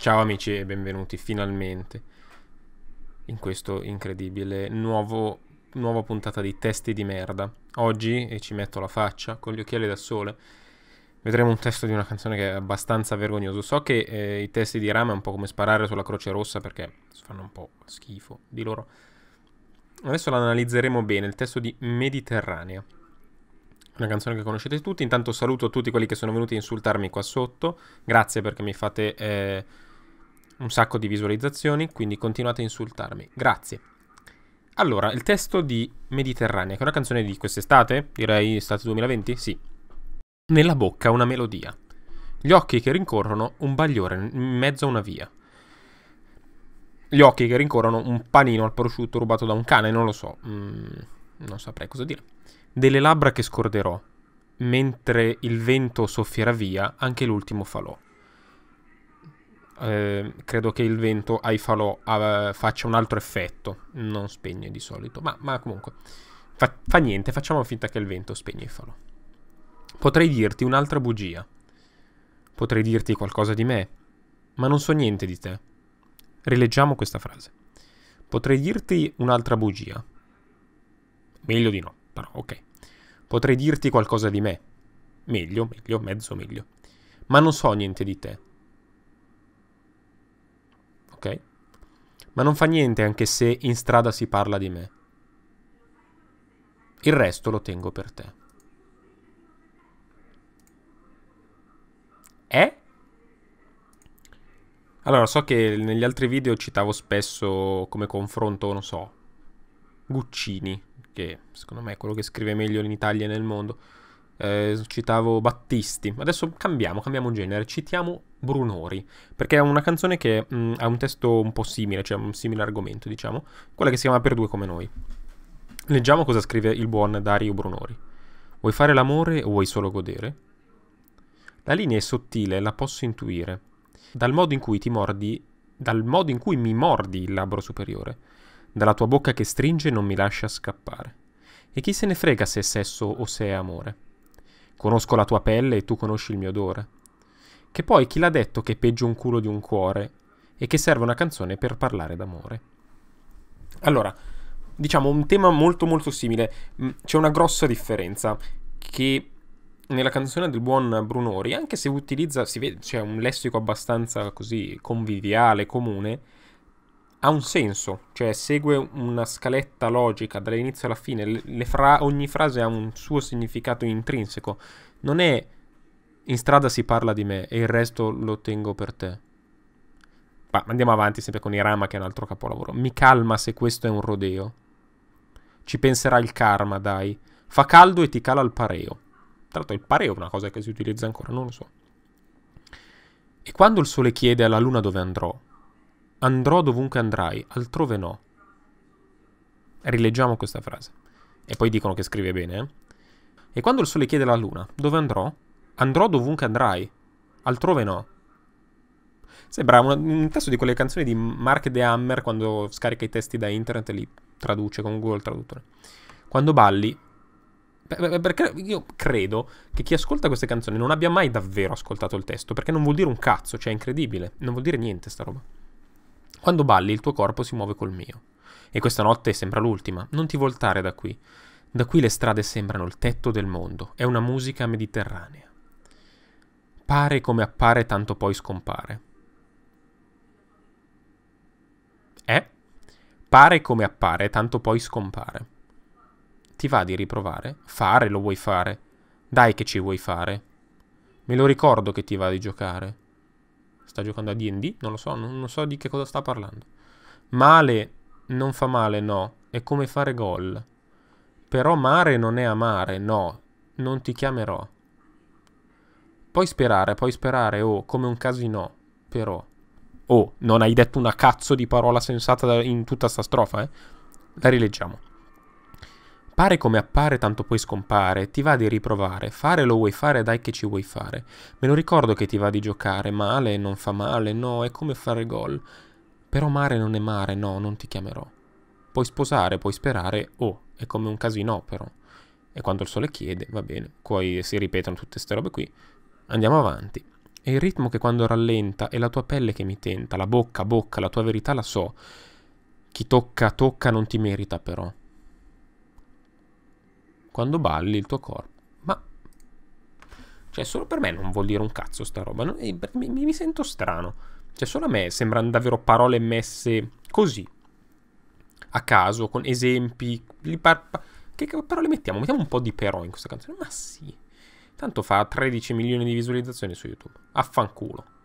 Ciao amici e benvenuti finalmente in questo incredibile nuovo, nuova puntata di Testi di merda. Oggi, e ci metto la faccia, con gli occhiali da sole, vedremo un testo di una canzone che è abbastanza vergognoso. So che eh, i testi di Rama è un po' come sparare sulla Croce Rossa perché fanno un po' schifo di loro. Adesso l'analizzeremo bene, il testo di Mediterranea. Una canzone che conoscete tutti. Intanto saluto tutti quelli che sono venuti a insultarmi qua sotto. Grazie perché mi fate... Eh, un sacco di visualizzazioni, quindi continuate a insultarmi. Grazie. Allora, il testo di Mediterranea, che è una canzone di quest'estate, direi estate 2020? Sì. Nella bocca una melodia. Gli occhi che rincorrono un bagliore in mezzo a una via. Gli occhi che rincorrono un panino al prosciutto rubato da un cane, non lo so. Mm, non saprei cosa dire. Delle labbra che scorderò, mentre il vento soffierà via anche l'ultimo falò. Ehm, credo che il vento ai falò eh, faccia un altro effetto. Non spegne di solito, ma, ma comunque fa, fa, niente, facciamo finta che il vento spegne i falò. Potrei dirti un'altra bugia. Potrei dirti qualcosa di me, ma non so niente di te. Rileggiamo questa frase. Potrei dirti un'altra bugia. Meglio di no, però ok. Potrei dirti qualcosa di me. Meglio, meglio, mezzo meglio. Ma non so niente di te ma non fa niente anche se in strada si parla di me. Il resto lo tengo per te. Eh? Allora, so che negli altri video citavo spesso come confronto, non so, Guccini, che secondo me è quello che scrive meglio in Italia e nel mondo eh, citavo Battisti. Adesso cambiamo, cambiamo genere, citiamo Brunori, perché è una canzone che mh, mm, ha un testo un po' simile, cioè un simile argomento, diciamo, quella che si chiama Per due come noi. Leggiamo cosa scrive il buon Dario Brunori. Vuoi fare l'amore o vuoi solo godere? La linea è sottile, la posso intuire. Dal modo in cui ti mordi, dal modo in cui mi mordi il labbro superiore, dalla tua bocca che stringe non mi lascia scappare. E chi se ne frega se è sesso o se è amore? conosco la tua pelle e tu conosci il mio odore. Che poi chi l'ha detto che è peggio un culo di un cuore e che serve una canzone per parlare d'amore. Allora, diciamo un tema molto molto simile, mm, c'è una grossa differenza che nella canzone del buon Brunori, anche se utilizza, si vede, c'è un lessico abbastanza così conviviale, comune, ha un senso, cioè segue una scaletta logica dall'inizio alla fine, fra ogni frase ha un suo significato intrinseco, non è in strada si parla di me e il resto lo tengo per te. Ma andiamo avanti sempre con i Rama che è un altro capolavoro. Mi calma se questo è un rodeo. Ci penserà il karma, dai. Fa caldo e ti cala il pareo. Tra l'altro il pareo è una cosa che si utilizza ancora, non lo so. E quando il sole chiede alla luna dove andrò, andrò dovunque andrai, altrove no. Rileggiamo questa frase. E poi dicono che scrive bene. Eh? E quando il sole chiede alla luna, dove andrò? Andrò dovunque andrai, altrove no. Sembra un, un testo di quelle canzoni di Mark De Hammer quando scarica i testi da internet e li traduce con Google Traduttore. Quando balli, perché io credo che chi ascolta queste canzoni non abbia mai davvero ascoltato il testo, perché non vuol dire un cazzo, cioè è incredibile, non vuol dire niente sta roba. Quando balli il tuo corpo si muove col mio. E questa notte sembra l'ultima, non ti voltare da qui. Da qui le strade sembrano il tetto del mondo, è una musica mediterranea. Pare come appare tanto poi scompare. Eh? Pare come appare tanto poi scompare. Ti va di riprovare? Fare lo vuoi fare? Dai che ci vuoi fare? Me lo ricordo che ti va di giocare sta giocando a D&D, non lo so, non, non so di che cosa sta parlando. Male non fa male, no, è come fare gol. Però mare non è amare, no, non ti chiamerò. Puoi sperare, puoi sperare, oh, come un casino, però. Oh, non hai detto una cazzo di parola sensata in tutta sta strofa, eh? La rileggiamo. Pare come appare, tanto poi scompare, ti va di riprovare, fare lo vuoi fare, dai che ci vuoi fare. Me lo ricordo che ti va di giocare, male, non fa male, no, è come fare gol. Però mare non è mare, no, non ti chiamerò. Puoi sposare, puoi sperare, oh, è come un casino però. E quando il sole chiede, va bene, poi si ripetono tutte queste robe qui. Andiamo avanti. E il ritmo che quando rallenta è la tua pelle che mi tenta, la bocca, bocca, la tua verità la so. Chi tocca, tocca, non ti merita però quando balli il tuo corpo. Ma... Cioè, solo per me non vuol dire un cazzo sta roba. Non, eh, mi, mi sento strano. Cioè, solo a me sembrano davvero parole messe così. A caso, con esempi. Che, che parole mettiamo? Mettiamo un po' di però in questa canzone. Ma sì. Tanto fa 13 milioni di visualizzazioni su YouTube. Affanculo.